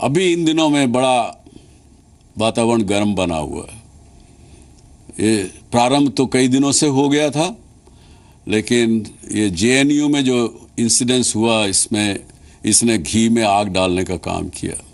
अभी इन दिनों में बड़ा वातावरण गर्म बना हुआ है ये प्रारंभ तो कई दिनों से हो गया था लेकिन ये जेएनयू में जो इंसिडेंस हुआ इसमें इसने घी में आग डालने का काम किया